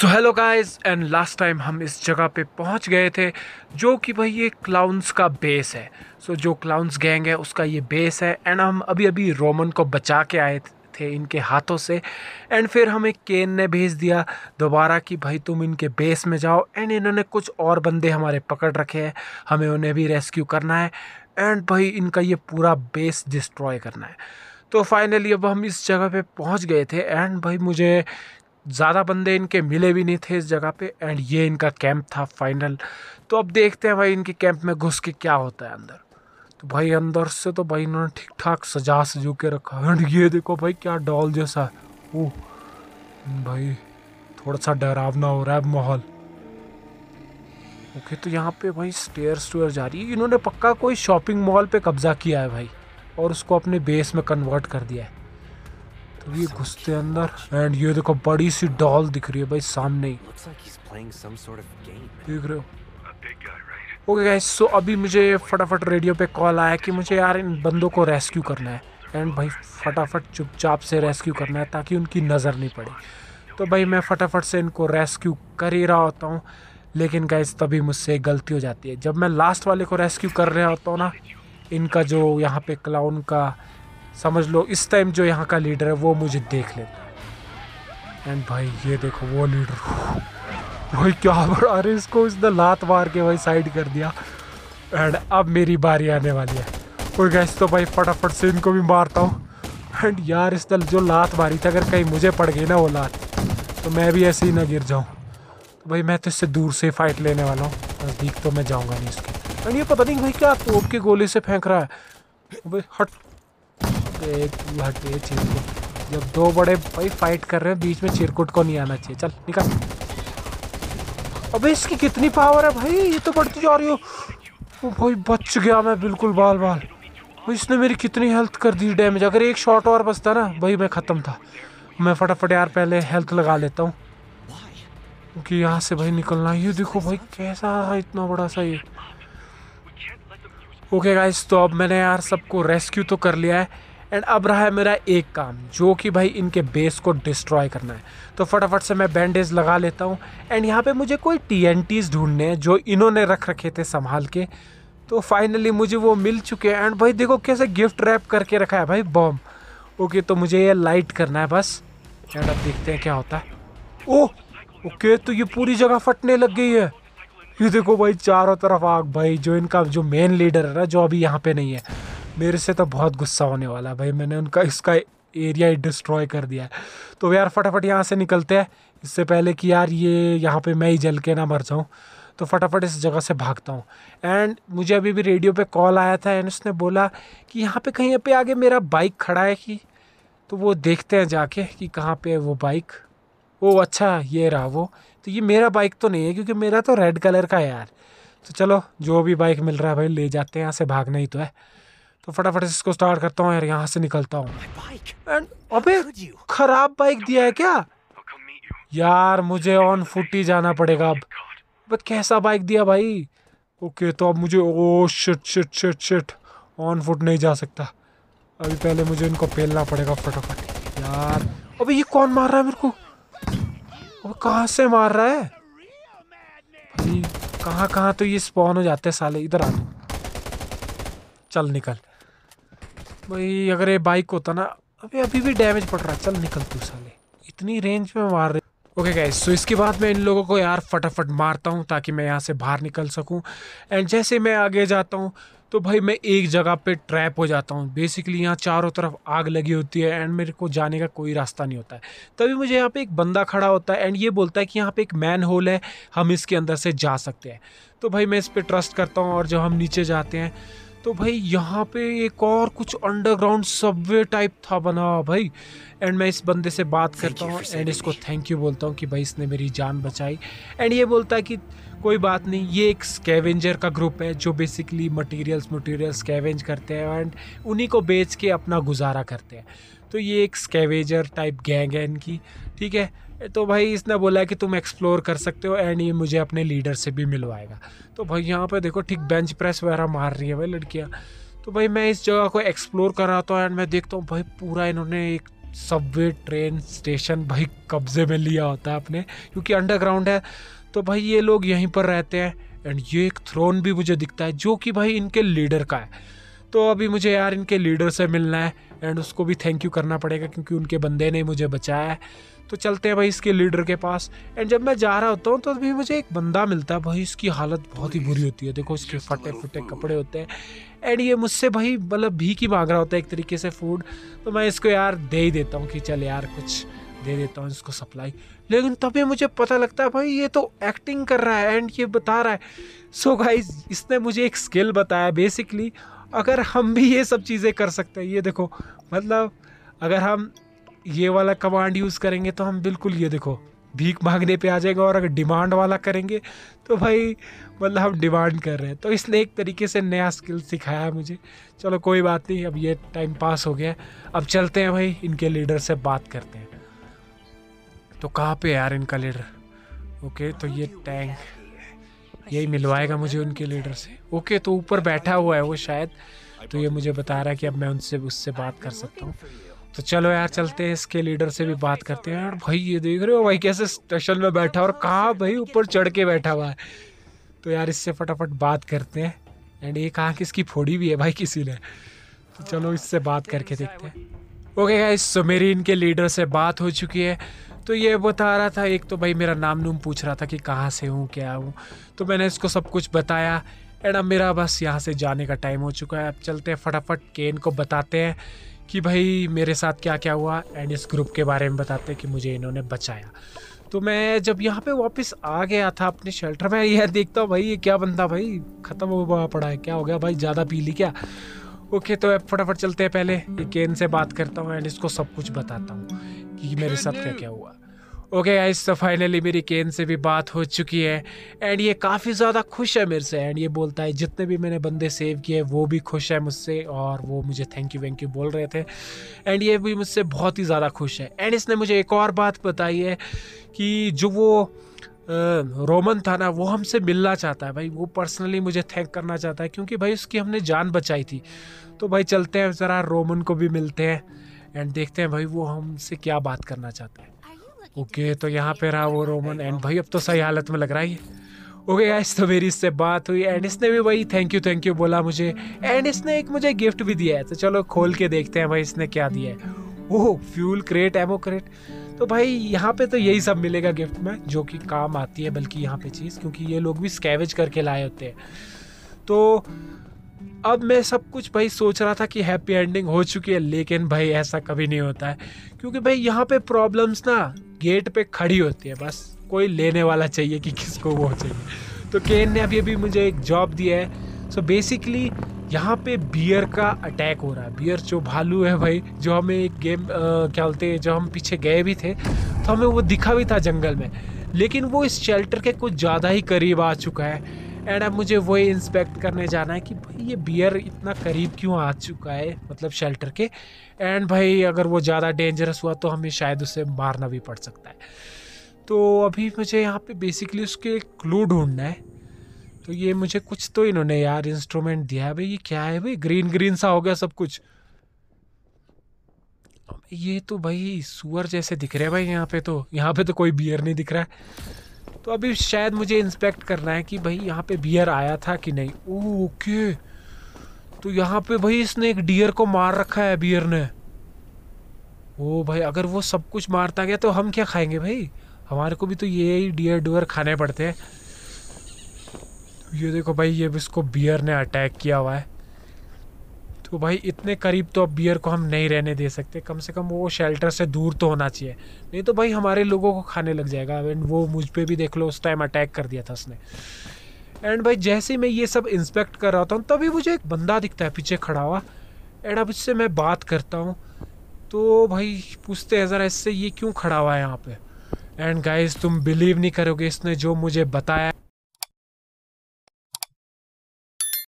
so hello guys and last time हम इस जगह पे पहुंच गए थे जो कि भाई ये क्लाउंस का बेस है सो so, जो क्लाउंस गैंग है उसका ये बेस है एंड हम अभी अभी रोमन को बचा के आए थे इनके हाथों से एंड फिर हमें केन ने भेज दिया दोबारा कि भाई तुम इनके बेस में जाओ एंड इन्होंने कुछ और बंदे हमारे पकड़ रखे हैं हमें उन्हें भी रेस्क्यू करना है एंड भाई इनका ये पूरा बेस डिस्ट्रॉय करना है तो फाइनली अब हम इस जगह पे पहुंच गए थे एंड भाई मुझे ज़्यादा बंदे इनके मिले भी नहीं थे इस जगह पे एंड ये इनका कैंप था फाइनल तो अब देखते हैं भाई इनके कैंप में घुस के क्या होता है अंदर तो भाई अंदर से तो भाई इन्होंने ठीक ठाक सजा सजू के रखा एंड ये देखो भाई क्या डॉल जैसा है ओह भाई थोड़ा सा डरावना हो रहा है माहौल ओके तो यहाँ पे भाई स्टेयर स्टेयर जा रही है इन्होंने पक्का कोई शॉपिंग मॉल पे कब्जा किया है भाई और उसको अपने बेस में कन्वर्ट कर दिया है तो ये घुसते अंदर एंड ये देखो बड़ी सी डॉल दिख रही है भाई सामने ही देख रहे हो ओके गाइस सो अभी मुझे फटाफट रेडियो पे कॉल आया कि मुझे यार इन बंदों को रेस्क्यू करना है एंड भाई फटाफट चुपचाप से रेस्क्यू करना है ताकि उनकी नज़र नहीं पड़े तो भाई मैं फटाफट से इनको रेस्क्यू कर ही रहा होता हूँ लेकिन गाइस तभी मुझसे गलती हो जाती है जब मैं लास्ट वाले को रेस्क्यू कर रहा होता हूँ ना इनका जो यहाँ पे क्लाउन का समझ लो इस टाइम जो यहाँ का लीडर है वो मुझे देख लेता एंड भाई ये देखो वो लीडर भाई क्या बड़ा अरे इसको इसने लात मार के भाई साइड कर दिया एंड अब मेरी बारी आने वाली है और गैस तो भाई फटाफट से इनको भी मारता हूँ एंड यार इस दल जो लात मारी थी अगर कहीं मुझे पड़ गई ना वो लात तो मैं भी ऐसे ही ना गिर जाऊँ तो भाई मैं तो इससे दूर से फाइट लेने वाला हूँ नज़दीक तो मैं जाऊँगा नहीं इसके एंड ये पता नहीं भाई क्या तोप के गोले से फेंक रहा है भाई हट तो एक हटे को जब दो बड़े भाई फाइट कर रहे हैं बीच में चिरकुट को नहीं आना चाहिए चल निकल अबे इसकी कितनी पावर है भाई ये तो बढ़ती जा रही हो वो भाई बच गया मैं बिल्कुल बाल बाल इसने मेरी कितनी हेल्थ कर दी डैमेज अगर एक शॉट और बचता ना भाई मैं ख़त्म था मैं फटाफट यार पहले हेल्थ लगा लेता हूँ क्योंकि यहाँ से भाई निकलना ये देखो भाई कैसा इतना बड़ा सा ये ओके गाइस तो अब मैंने यार सबको रेस्क्यू तो कर लिया है एंड अब रहा है मेरा एक काम जो कि भाई इनके बेस को डिस्ट्रॉय करना है तो फटाफट से मैं बैंडेज लगा लेता हूँ एंड यहाँ पे मुझे कोई टी एन टीज़ ढूंढने हैं जो इन्होंने रख रखे थे संभाल के तो फाइनली मुझे वो मिल चुके हैं एंड भाई देखो कैसे गिफ्ट रैप करके रखा है भाई बॉम्ब ओके तो मुझे ये लाइट करना है बस एंड अब देखते हैं क्या होता है ओह oh, ओके तो ये पूरी जगह फटने लग गई है ये देखो भाई चारों तरफ आग भाई जो इनका जो मेन लीडर है ना जो अभी यहाँ पे नहीं है मेरे से तो बहुत गुस्सा होने वाला भाई मैंने उनका इसका एरिया ही डिस्ट्रॉय कर दिया है तो यार फटाफट यहाँ से निकलते हैं इससे पहले कि यार ये यहाँ पे मैं ही जल के ना मर जाऊँ तो फटाफट इस जगह से भागता हूँ एंड मुझे अभी भी रेडियो पे कॉल आया था एंड उसने बोला कि यहाँ पे कहीं पे आगे मेरा बाइक खड़ा है कि तो वो देखते हैं जाके कि कहाँ पे है वो बाइक ओ अच्छा ये रहा वो तो ये मेरा बाइक तो नहीं है क्योंकि मेरा तो रेड कलर का है यार तो चलो जो भी बाइक मिल रहा है भाई ले जाते हैं यहाँ से भागना ही तो है तो फटाफट से इसको स्टार्ट करता हूँ यार यहाँ से निकलता हूँ अबे खराब बाइक दिया है क्या यार मुझे ऑन फुट ही जाना पड़ेगा अब oh बट कैसा बाइक दिया भाई ओके तो अब मुझे oh shit shit shit shit on foot नहीं जा सकता अभी पहले मुझे इनको पेलना पड़ेगा फटाफट यार अबे ये कौन मार रहा है मेरे को अबे कहाँ से मार रहा है भाई कहाँ कहाँ तो ये स्पॉन हो जाते हैं साले इधर आ चल निकल भाई अगर ये बाइक होता ना अभी अभी भी डैमेज पड़ रहा है चल निकल तू साले इतनी रेंज में मार रहे ओके गाइस सो इसके बाद मैं इन लोगों को यार फटाफट मारता हूँ ताकि मैं यहाँ से बाहर निकल सकूँ एंड जैसे मैं आगे जाता हूँ तो भाई मैं एक जगह पे ट्रैप हो जाता हूँ बेसिकली यहाँ चारों तरफ आग लगी होती है एंड मेरे को जाने का कोई रास्ता नहीं होता है तभी मुझे यहाँ पे एक बंदा खड़ा होता है एंड ये बोलता है कि यहाँ पे एक मैन होल है हम इसके अंदर से जा सकते हैं तो भाई मैं इस पर ट्रस्ट करता हूँ और जब हम नीचे जाते हैं तो भाई यहाँ पे एक और कुछ अंडरग्राउंड सबवे टाइप था बना भाई एंड मैं इस बंदे से बात करता हूँ एंड इसको थैंक यू बोलता हूँ कि भाई इसने मेरी जान बचाई एंड ये बोलता है कि कोई बात नहीं ये एक स्कैवेंजर का ग्रुप है जो बेसिकली मटेरियल्स मटेरियल्स स्कैवेंज करते हैं एंड उन्हीं को बेच के अपना गुजारा करते हैं तो ये एक स्केवेजर टाइप गैंग है इनकी ठीक है तो भाई इसने बोला कि तुम एक्सप्लोर कर सकते हो एंड ये मुझे अपने लीडर से भी मिलवाएगा तो भाई यहाँ पर देखो ठीक बेंच प्रेस वगैरह मार रही है भाई लड़कियाँ तो भाई मैं इस जगह को एक्सप्लोर कर रहा था एंड मैं देखता हूँ भाई पूरा इन्होंने एक सबवे ट्रेन स्टेशन भाई कब्जे में लिया होता है अपने क्योंकि अंडरग्राउंड है तो भाई ये लोग यहीं पर रहते हैं एंड ये एक थ्रोन भी मुझे दिखता है जो कि भाई इनके लीडर का है तो अभी मुझे यार इनके लीडर से मिलना है एंड उसको भी थैंक यू करना पड़ेगा क्योंकि उनके बंदे ने मुझे बचाया है तो चलते हैं भाई इसके लीडर के पास एंड जब मैं जा रहा होता हूँ तो भी मुझे एक बंदा मिलता है भाई इसकी हालत बहुत ही बुरी होती है देखो इसके फटे फटे कपड़े होते हैं एंड ये मुझसे भाई मतलब भी की मांग रहा होता है एक तरीके से फूड तो मैं इसको यार दे ही देता हूँ कि चल यार कुछ दे देता हूँ इसको सप्लाई लेकिन तभी मुझे पता लगता है भाई ये तो एक्टिंग कर रहा है एंड ये बता रहा है सो so गाइज इसने मुझे एक स्किल बताया बेसिकली अगर हम भी ये सब चीज़ें कर सकते हैं ये देखो मतलब अगर हम ये वाला कमांड यूज़ करेंगे तो हम बिल्कुल ये देखो भीख मांगने पे आ जाएगा और अगर डिमांड वाला करेंगे तो भाई मतलब हम डिमांड कर रहे हैं तो इसने एक तरीके से नया स्किल सिखाया मुझे चलो कोई बात नहीं अब ये टाइम पास हो गया अब चलते हैं भाई इनके लीडर से बात करते हैं तो कहाँ पे यार इनका लीडर ओके तो ये टैंक यही मिलवाएगा तो मुझे उनके लीडर से ओके तो ऊपर बैठा हुआ है वो शायद तो ये मुझे बता रहा है कि अब मैं उनसे उससे बात कर सकता हूँ तो चलो यार चलते हैं इसके लीडर से भी बात करते हैं यार भाई ये देख रहे हो भाई कैसे स्टेशन में बैठा और कहाँ भाई ऊपर चढ़ के बैठा हुआ है तो यार इससे फटाफट बात करते हैं एंड ये कहाँ किसकी फोड़ी भी है भाई किसी ने तो चलो इससे बात करके देखते हैं ओके गाइस सो मेरी इनके लीडर से बात हो चुकी है तो ये बता रहा था एक तो भाई मेरा नाम नूम पूछ रहा था कि कहाँ से हूँ क्या हूँ तो मैंने इसको सब कुछ बताया एंड अब मेरा बस यहाँ से जाने का टाइम हो चुका है अब चलते हैं फटाफट केन को बताते हैं कि भाई मेरे साथ क्या क्या हुआ एंड इस ग्रुप के बारे में बताते हैं कि मुझे इन्होंने बचाया तो मैं जब यहाँ पे वापस आ गया था अपने शेल्टर में यह देखता हूँ भाई ये क्या बनता भाई ख़त्म हो पड़ा है क्या हो गया भाई ज़्यादा पी ली क्या ओके तो फटाफट चलते हैं पहले ये केन से बात करता हूँ एंड इसको सब कुछ बताता हूँ कि मेरे साथ क्या क्या हुआ ओके आइस तो फाइनली मेरी केन से भी बात हो चुकी है एंड ये काफ़ी ज़्यादा खुश है मेरे से एंड ये बोलता है जितने भी मैंने बंदे सेव किए वो भी खुश है मुझसे और वो मुझे थैंक यू वैंक यू बोल रहे थे एंड ये भी मुझसे बहुत ही ज़्यादा खुश है एंड इसने मुझे एक और बात बताई है कि जो वो रोमन था ना वो हमसे मिलना चाहता है भाई वो पर्सनली मुझे थैंक करना चाहता है क्योंकि भाई उसकी हमने जान बचाई थी तो भाई चलते हैं ज़रा रोमन को भी मिलते हैं एंड देखते हैं भाई वो हमसे क्या बात करना चाहते हैं ओके okay, तो यहाँ पे रहा वो रोमन एंड भाई अब तो सही हालत में लग रहा है ओके गाइस तो मेरी इससे बात हुई एंड इसने भी भाई थैंक यू थैंक यू बोला मुझे एंड इसने एक मुझे गिफ्ट भी दिया है तो चलो खोल के देखते हैं भाई इसने क्या दिया है oh fuel crate ammo crate तो भाई यहाँ पे तो यही सब मिलेगा गिफ्ट में जो कि काम आती है बल्कि यहाँ पे चीज़ क्योंकि ये लोग भी स्कैवेज करके लाए होते हैं तो अब मैं सब कुछ भाई सोच रहा था कि हैप्पी एंडिंग हो चुकी है लेकिन भाई ऐसा कभी नहीं होता है क्योंकि भाई यहाँ पे प्रॉब्लम्स ना गेट पे खड़ी होती है बस कोई लेने वाला चाहिए कि किसको वो चाहिए तो केन ने अभी अभी मुझे एक जॉब दिया है सो बेसिकली यहाँ पे बियर का अटैक हो रहा है बियर जो भालू है भाई जो हमें एक गेम क्या बोलते हैं जो हम पीछे गए भी थे तो हमें वो दिखा भी था जंगल में लेकिन वो इस शेल्टर के कुछ ज़्यादा ही करीब आ चुका है एंड अब मुझे वही इंस्पेक्ट करने जाना है कि भाई ये बियर इतना करीब क्यों आ चुका है मतलब शेल्टर के एंड भाई अगर वो ज़्यादा डेंजरस हुआ तो हमें शायद उसे मारना भी पड़ सकता है तो अभी मुझे यहाँ पे बेसिकली उसके क्लू ढूंढना है तो ये मुझे कुछ तो इन्होंने यार इंस्ट्रूमेंट दिया है भाई ये क्या है भाई ग्रीन ग्रीन सा हो गया सब कुछ ये तो भाई सुअर जैसे दिख रहे हैं भाई यहाँ पे तो यहाँ पे तो कोई बियर नहीं दिख रहा है तो अभी शायद मुझे इंस्पेक्ट करना है कि भाई यहाँ पे बियर आया था कि नहीं ओके तो यहाँ पे भाई इसने एक डियर को मार रखा है बियर ने ओ भाई अगर वो सब कुछ मारता गया तो हम क्या खाएंगे भाई हमारे को भी तो ये ही डियर डुअर खाने पड़ते हैं ये देखो भाई ये इसको बियर ने अटैक किया हुआ है तो भाई इतने करीब तो अब बियर को हम नहीं रहने दे सकते कम से कम वो शेल्टर से दूर तो होना चाहिए नहीं तो भाई हमारे लोगों को खाने लग जाएगा एंड वो मुझ पर भी देख लो उस टाइम अटैक कर दिया था उसने एंड भाई जैसे मैं ये सब इंस्पेक्ट कर रहा था तभी मुझे एक बंदा दिखता है पीछे खड़ा हुआ एंड अब इससे मैं बात करता हूँ तो भाई पूछते हैं ज़रा इससे ये क्यों खड़ा हुआ है यहाँ पे एंड गाइस तुम बिलीव नहीं करोगे इसने जो मुझे बताया